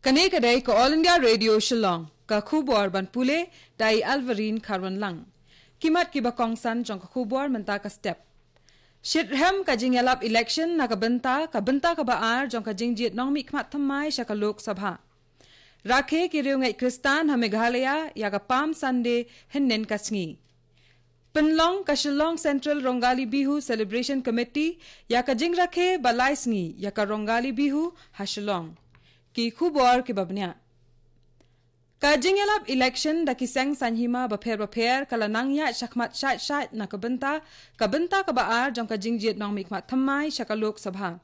Kaneka day ka All India Radio Shillong ka khubor ban pule dai Alverin Karwan lang. Kimat ki ba kong san jong ka khubor manta ka step. Shit hem ka jing yalap election na ka benta ka benta ka ba ar jong ka jing jit nong mi kmat thamai sha ka lok sabha. Rakhe ki reo ngay kristan ha meghalaya ya ka pam sande hin nen ka sngi. Penlong ka Shillong Central Rongali Bihu Celebration Committee ya ka jing rakhe balai sngi ya ka Rongali Bihu ha Shillong kiku bor ke babnya ka jingelap election da ki sang sanhima ba fer ba fer kala nang ya shakmat shat shat na ka banta ka banta ka ba ar jong ka jing nong mik ma thamai shaka lok sabha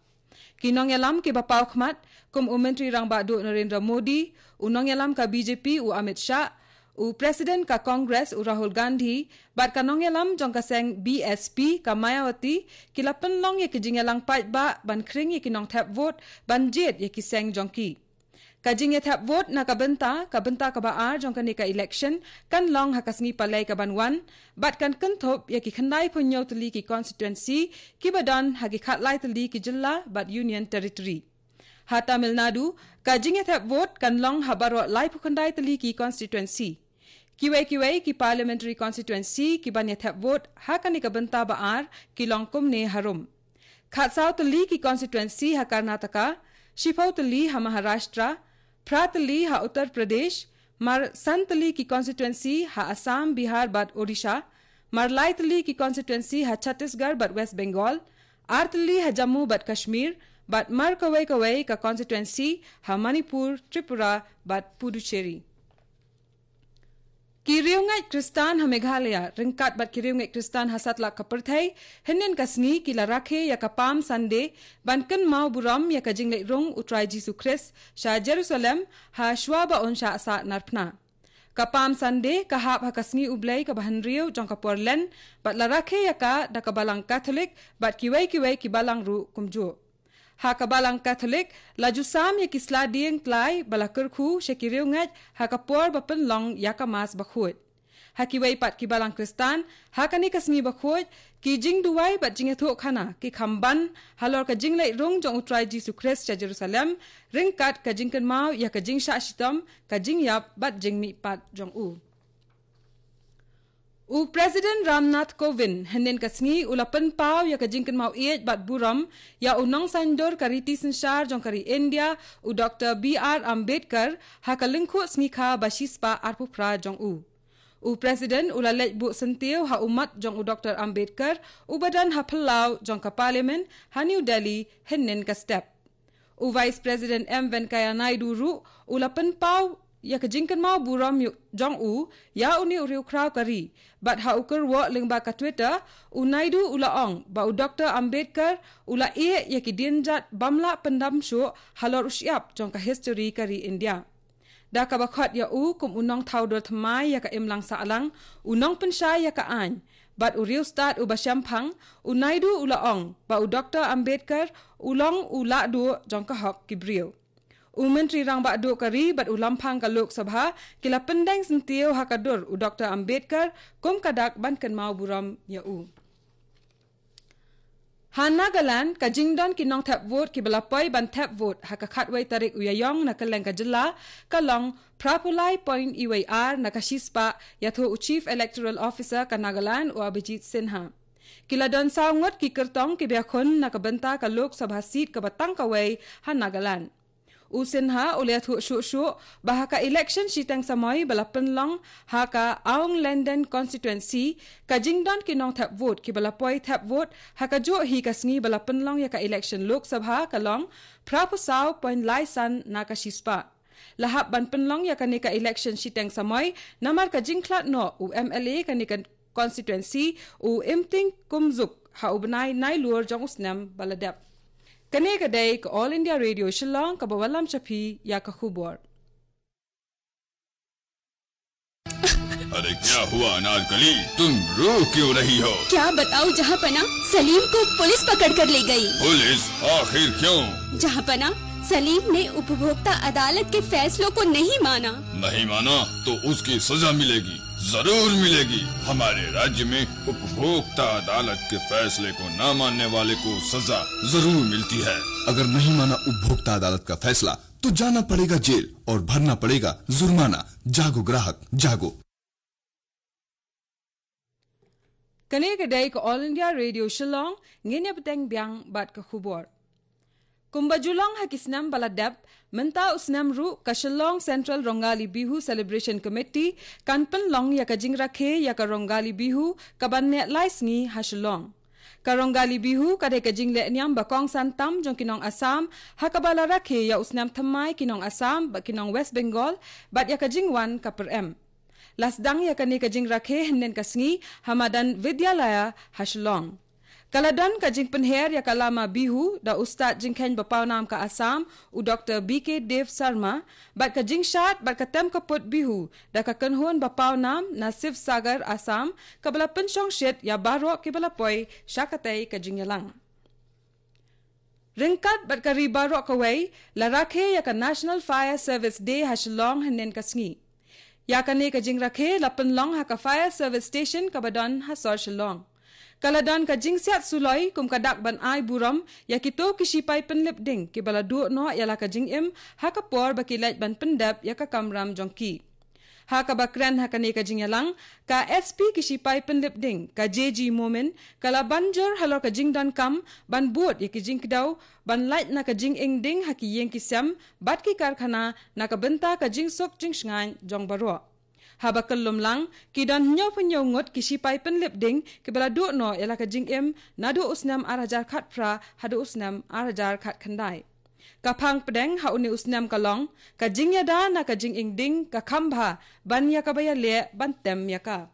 ki nong yalam ke ba pau khmat kum umentri rang ba do narendra modi u nong yalam ka bjp u amit shah u president ka congress u rahul gandhi bar ka nong yalam jong ka sang bsp ka mayawati ki lapan nong ye ya ki jingelang ya pa ba ban khring ye ya ki nong thap vote ban jiet ye ki sang jong ki kajing e thap vote na kabanta kabanta kaba ar jong kanika election kan long hakasngi palai kaban wan but kan kan thop ya ki khandai phunyo tuli ki constituency ki badan ha ki khatlai tuli ki jilla but union territory ha tamil nadu kajing e thap vote kan long ha lay lai phu tuli ki constituency kiwe kiwe ki parliamentary constituency ki ban ya thap vote ha kanika banta ba ar ki long kum ne harum khatsaut tuli ki constituency ha karnataka Shifau Tuli Ha Maharashtra, प्रातली हा उत्तर प्रदेश मार संतली की constituency हा असम बिहार बट ओडिशा मार लाइतली की constituency हा छत्तीसगढ़ बट वेस्ट बंगाल आर्तली हा जम्मू बट कश्मीर बट मर कवई कवई का कॉन्स्टिट्युएंसी हा मणिपुर त्रिपुरा बट Puducherry Kiriu ngai Kristan ha Meghalaya ringkat bat kiriu ngai Kristan ha satla ka perthai hinnen kasni kila rakhe ya ka pam sande banken mau buram ya ka jingle rong utrai Jesus Christ sha Jerusalem ha shwa ba onsha sa narpna ka pam sande ka hap ha kasni ublai ka bhanriu jong ka porlen bat la rakhe ya ka da ka balang catholic bat kiwai kiwai ki balang ru kumjo Haka balang Katolik, la jusam ya kisla dieng tlai bala kerku sekiriu ngaj haka por bapen long yakamas bakhut. Haki wai pat ki balang Kristan, haka ni kasngi bakhut, ki jing duwai bat jing etuk khana ki khamban halor ka jing lai rung jong utrai Jesus Christ cha Jerusalem, ring ka jing kenmau ya ka jing syak ka jing yap bat jing mi pat jong u. U President Ramnath Kovind hendak kasngi ulapan pau yang kajinkan mau iet bat buram ya unang sanjor kariti sensar jong kari India u Dr B R Ambedkar hakalengku smika basispa arpu pra jong u U President ula lej bu sentiu ha umat jang u Dr Ambedkar u badan ha pelau jong ka parlimen ha New Delhi hendak ka step U Vice President M Venkaya Naidu ru ulapan pau ยากจิงกันมาบูรอมยุจองอูยาอุนิอุริวคราวการีบัดฮาอุกรวอลิงบากาทวิตเตอร์อุนายดูอุลาองบ่าวด็อกเตอร์อัมเบดเกอร์อุลาเอเยกิดินจัดบัมละปันดัมชัวฮัลลอร์อุชยับจองกะฮิสตอรีการีอินเดียดากะบะคอดยาอูกุมอุนองทาวดอลทมายยากะเอ็มลังสะลังอุนองปันชายยากะอันบัดอุริวสตาร์อุบะชัมพังอุนายดูอุลาองบ่าวด็อกเตอร์อัมเบดเกอร์อุลองอุลาดูจองกะฮอกกิบริล Umen Tri Rang Bak Duk Kari Bat Ulam Phang Ka Lok Sabha Kila Pendeng Sentiyo Hakadur U Dr. Ambedkar Kum Kadak Ban Ken Mau Buram Ya U Hanna Galan Ka Jingdon Ki Nong Thap Vot Ki Balapoy Ban Thap Vot Haka Khatwai Tarik Uyayong Na Kalang Ka Jilla Ka Long Prapulai Point Iwai R Na Kashispa Yatho U Chief Electoral Officer Ka Nagaland U Abhijit Sinha Kila Don Saungot Ki Kertong Ki Biakon Na Ka Benta Ka Lok Sabha Seed Ka Batang Ka Wai Hanna Galan usinha oleh thu shu shu bahaka election shitang samai bala penlong haka aung london constituency kajing don ki nong thap vote ki bala poi thap vote haka jo hi ka sngi bala penlong ya ka election lok sabha ka long prapu sau point lai san na ka shispa lahap ban penlong ya ka ne ka election shitang samai namar ka jing khlat no u mla ka ne ka constituency u imting kumzuk ha ubnai nai luor jong usnam baladep कने कदय All India Radio Radio Shillong ka bawalam chapi ya अरे क्या हुआ अनारकली तुम रो क्यों रही हो क्या बताओ जहाँ पना सलीम को पुलिस पकड़ कर ले गई पुलिस आखिर क्यों जहाँ पना सलीम ने उपभोक्ता अदालत के फैसलों को नहीं माना नहीं माना तो उसकी सजा मिलेगी जरूर मिलेगी हमारे राज्य में उपभोक्ता अदालत के फैसले को न मानने वाले को सजा जरूर मिलती है अगर नहीं माना उपभोक्ता अदालत का फैसला तो जाना पड़ेगा जेल और भरना पड़ेगा जुर्माना जागो ग्राहक जागो कनेक डाइक All India Radio Shillong ngene peteng biang bat ke Kumbajulong Hakisnam Baladap Menta Usnam Ru Kashalong Central Rongali Bihu Celebration Committee Kanpan Long Yakajing Rakhe Yaka Rongali Bihu Kaban laisni Sngi Hashalong Karongali Bihu kadeka Kajing Le Nyam Bakong Santam Jong Assam Hakabala Rakhe Ya Usnam Thamai Kinong Assam Bakinong West Bengal Bat Yakajing Wan Kapar M Lasdang Yakani jing Rakhe Hinden Kasngi Hamadan Vidyalaya Hashalong Hashalong Kaladan ka jing penher ya kalama bihu da ustaz jing kain bapau nam ka asam u Dr. BK Dev Sharma bat ka jing syat bat ka tem ka put bihu da ka kenhun bapau nam nasif sagar asam ka bala pensyong syet ya baro ke bala poi syakatai ka jing yalang. Ringkat bat ka riba rok ka wei la rakhe ya ka National Fire Service Day hashlong hinen ka sngi. Ya ka ne ka jing rakhe la penlong ha ka fire service station ka badan ha sor shilong. long. Kaladan ka jingsiat sulai, kum kadak ban ai buram ya kito kisipai penlip ding ke bala duo no yala ka jing ha ka por ba kilat ban pendap ya kamram jongki ha, ha ka bakran ha ka ne ka jing ka sp kisipai penlip ding ka jg moment kala banjor halor ka jing dan kam ban buot ya ki jing kidau ban light na ka jing ing ding ha ki yeng ki sam bat ki karkhana na ka benta ka jing sok jing shngain jong baro Haba kelum lang, kidan nyau penyau ngot ki sipai penlip ding ke bala duk no ila ke jing im, nadu usnam arajar khat pra, hadu usnam arajar khat kendai. Ka pang pedeng ha uni usnam kalong, ka jing ya da na ka jing ing ding, ka kambha, ban ya ka baya le, ban tem ya ka.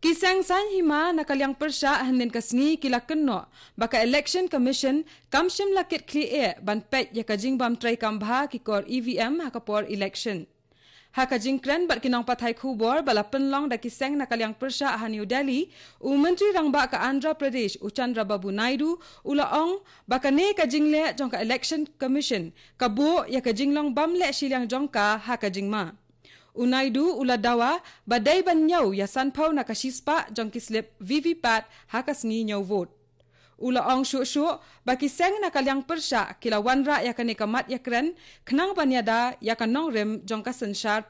kisang sang san hima na ka liang persa ahanin ka sengi no, baka election commission, kamshim lakit kli e, ban pet ya ka jing bam trai kambha ki kor EVM hakapor election. Haka jingkren bat kinong patai kubor bala penlong da kiseng na kaliang persa aha Delhi, u menteri rangba ka Andhra Pradesh u Chandra Babu Naidu ula ong baka ne ka jingle jongka election commission ka bo ya ka jinglong bamle siliang jongka haka jingma. U Naidu ula dawa badai ban nyau ya sanpau na ka shispa jongkislip VVPAT haka sngi nyau vote ula ang shu shu bagi seng na kal yang persha ki la wan ra ya kane kenang ya kren khnang ban ya da ya ka nong rem jong ka sanshar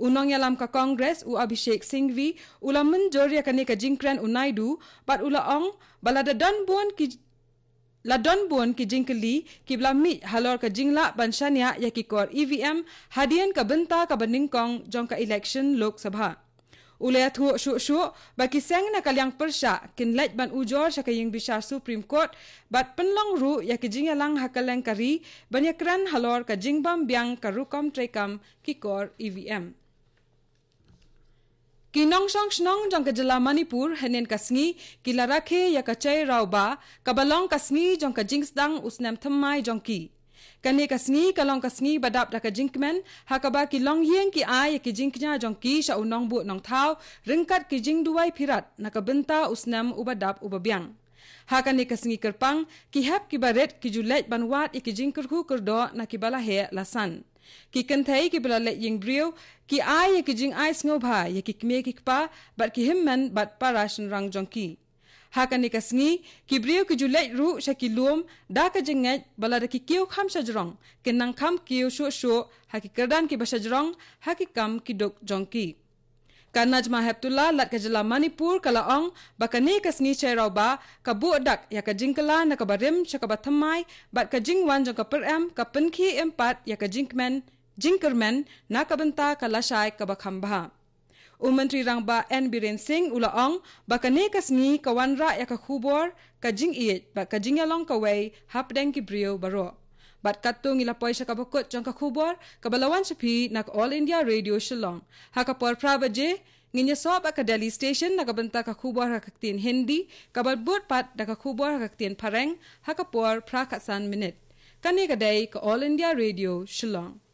unong yalam ka congress u abhishek Singhvi, ula mun jor ya kane ka jing kren unaidu but ula ang bala don bon ki la don bon ki jing ki bla halor ka jingla banshanya ya ki kor evm hadian ka banta ka baning kong jong election lok sabha Ulaya thu shu shu ba ki seng na ka liang par sha kin lech ban u jor sha ka ying bisha supreme court bat penlong ru ya ki jing lang ha kari ban ya kran halor ka jing bam biang ka ru kom tre kam ki kor evm ki nong shong shong jong ka jila manipur henen ka sngi ki la rakhe ya ka chai rau ba ka balong ka sngi jong ka jing sdang usnam thammai jong ki kane ka sngi ka long ka sngi badap da ka jinkmen ha ka ba ki long yeng ki ai ki jinknya jong ki sha u nong bu nong thao rinkat ki jing duwai phirat na ka binta usnam u badap u babyang ha ka ne ka sngi kar pang ki hap ki baret ki ju lech banwat ki jinkr khu kar do na ki bala he la san ki kan thai ki bala le ying brio ki ai ki jing ai sngo bha ye ya ki kme ki pa bar ki himmen bat pa rashan rang jong ki hakani kasngi kibriyo ki julai ru shakilum da ka jengai bala ra ki kiyo kham shajrong ke nang kham kiyo shu shu haki kardan ki bashajrong haki kam ki dok jongki Karnaj Mahabdullah lat ke jela Manipur kala ong baka ka ne ka sngi chai rau ba ka bu adak ya ka jingkala na ka barim cha ka bathamai ba ka jing wan jong ka per em ka pinkhi em ya ka jinkman jinkerman na ka banta ka lashai ka ba khambha u Rangba rang n biren singh ulaong ba kane kasngi kawanra ya ka khubor ka jing iet yalong ka hapdeng ki baro bat katung ila poisa ka bakot jong ka khubor ka balawan nak all india radio shillong ha ka baje nginya sob ka delhi station nakabanta ka khubor ka hindi ka balbut pat da ka khubor ka tin pareng ha ka por pra ka san minute kane ka day ka all india radio shillong